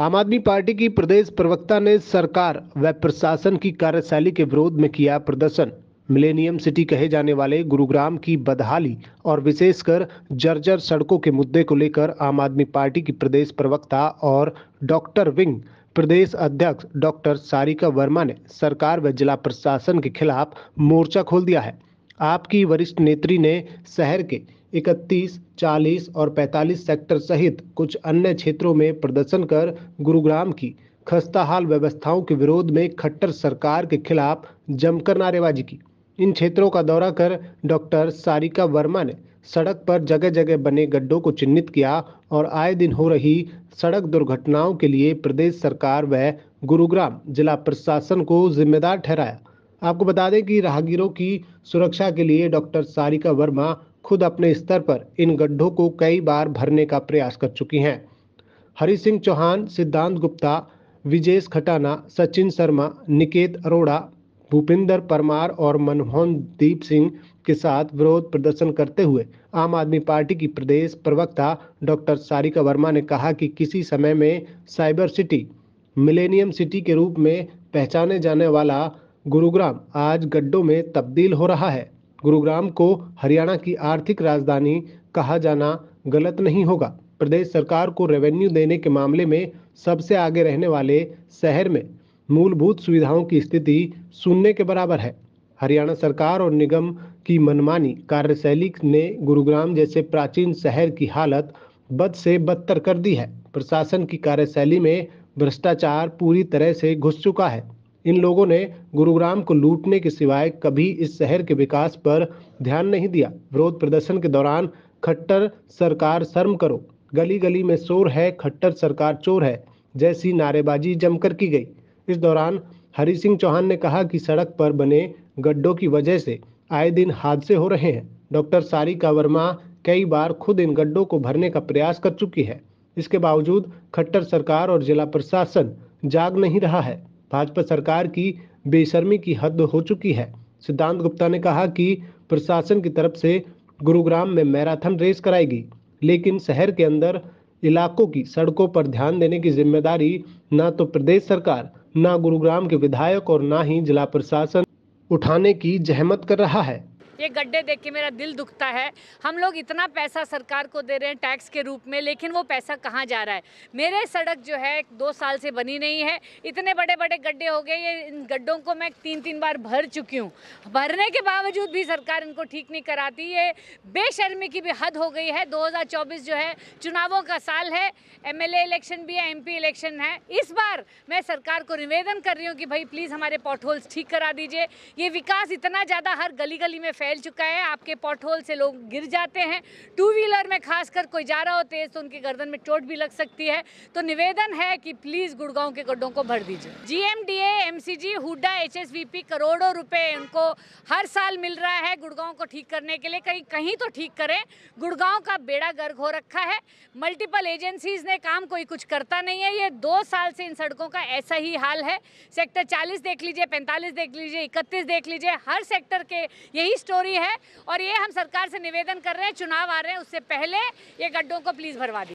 आम आदमी पार्टी की प्रदेश प्रवक्ता ने सरकार व प्रशासन की कार्यशैली के विरोध में किया प्रदर्शन मिलेनियम सिटी कहे जाने वाले गुरुग्राम की बदहाली और विशेषकर जर्जर सड़कों के मुद्दे को लेकर आम आदमी पार्टी की प्रदेश प्रवक्ता और डॉक्टर विंग प्रदेश अध्यक्ष डॉक्टर सारिका वर्मा ने सरकार व जिला प्रशासन के खिलाफ मोर्चा खोल दिया है आपकी वरिष्ठ नेत्री ने शहर के इकतीस चालीस और पैंतालीस सेक्टर सहित कुछ अन्य क्षेत्रों में प्रदर्शन कर गुरुग्राम की खस्ताहाल व्यवस्थाओं के विरोध में खट्टर सरकार के खिलाफ जमकर नारेबाजी की इन क्षेत्रों का दौरा कर डॉक्टर सारिका वर्मा ने सड़क पर जगह जगह बने गड्ढों को चिन्हित किया और आए दिन हो रही सड़क दुर्घटनाओं के लिए प्रदेश सरकार व गुरुग्राम जिला प्रशासन को जिम्मेदार ठहराया आपको बता दें कि राहगीरों की सुरक्षा के लिए डॉक्टर सारिका वर्मा खुद अपने स्तर पर इन गड्ढों को कई बार भरने का प्रयास कर चुकी हैं हरि सिंह चौहान सिद्धांत गुप्ता विजेश खटाना सचिन शर्मा निकेत अरोड़ा भूपिंदर परमार और मनमोहन दीप सिंह के साथ विरोध प्रदर्शन करते हुए आम आदमी पार्टी की प्रदेश प्रवक्ता डॉक्टर सारिका वर्मा ने कहा कि किसी समय में साइबर सिटी मिलेनियम सिटी के रूप में पहचाने जाने वाला गुरुग्राम आज गड्ढों में तब्दील हो रहा है गुरुग्राम को हरियाणा की आर्थिक राजधानी कहा जाना गलत नहीं होगा प्रदेश सरकार को रेवेन्यू देने के मामले में सबसे आगे रहने वाले शहर में मूलभूत सुविधाओं की स्थिति सुनने के बराबर है हरियाणा सरकार और निगम की मनमानी कार्यशैली ने गुरुग्राम जैसे प्राचीन शहर की हालत बद से बदतर कर दी है प्रशासन की कार्यशैली में भ्रष्टाचार पूरी तरह से घुस चुका है इन लोगों ने गुरुग्राम को लूटने के सिवाय कभी इस शहर के विकास पर ध्यान नहीं दिया विरोध प्रदर्शन के दौरान खट्टर सरकार शर्म करो गली गली में शोर है खट्टर सरकार चोर है जैसी नारेबाजी जमकर की गई इस दौरान हरि सिंह चौहान ने कहा कि सड़क पर बने गड्ढों की वजह से आए दिन हादसे हो रहे हैं डॉक्टर सारिका वर्मा कई बार खुद इन गड्ढों को भरने का प्रयास कर चुकी है इसके बावजूद खट्टर सरकार और जिला प्रशासन जाग नहीं रहा है भाजपा सरकार की बेशर्मी की हद हो चुकी है सिद्धांत गुप्ता ने कहा कि प्रशासन की तरफ से गुरुग्राम में मैराथन रेस कराएगी लेकिन शहर के अंदर इलाकों की सड़कों पर ध्यान देने की जिम्मेदारी न तो प्रदेश सरकार न गुरुग्राम के विधायक और न ही जिला प्रशासन उठाने की जहमत कर रहा है ये गड्ढे देख के मेरा दिल दुखता है हम लोग इतना पैसा सरकार को दे रहे हैं टैक्स के रूप में लेकिन वो पैसा कहाँ जा रहा है मेरे सड़क जो है दो साल से बनी नहीं है इतने बड़े बड़े गड्ढे हो गए ये इन गड्ढों को मैं तीन तीन बार भर चुकी हूँ भरने के बावजूद भी सरकार इनको ठीक नहीं कराती ये बेशर्मी की भी हद हो गई है दो जो है चुनावों का साल है एम इलेक्शन भी है एम इलेक्शन है इस बार मैं सरकार को निवेदन कर रही हूँ कि भाई प्लीज़ हमारे पॉट होल्स ठीक करा दीजिए ये विकास इतना ज़्यादा हर गली गली में फैल फैल चुका है आपके पॉटहोल से लोग गिर जाते हैं टू व्हीलर में खासकर कोई जा रहा हो तेज़ तो उनकी गर्दन में चोट भी लग सकती है तो निवेदन है कि प्लीज़ गुड़गांव के गड्ढों को भर दीजिए जीएमडीए एमसीजी हुड्डा एचएसवीपी करोड़ों रुपए उनको हर साल मिल रहा है गुड़गांव को ठीक करने के लिए कहीं कहीं तो ठीक करें गुड़गांव का बेड़ा गर्ग हो रखा है मल्टीपल एजेंसीज ने काम कोई कुछ करता नहीं है ये दो साल से इन सड़कों का ऐसा ही हाल है सेक्टर चालीस देख लीजिए पैंतालीस देख लीजिए इकतीस देख लीजिए हर सेक्टर के यही स्टोर रही है और ये हम सरकार से निवेदन कर रहे हैं चुनाव आ रहे हैं उससे पहले ये गड्ढों को प्लीज़ भरवा दें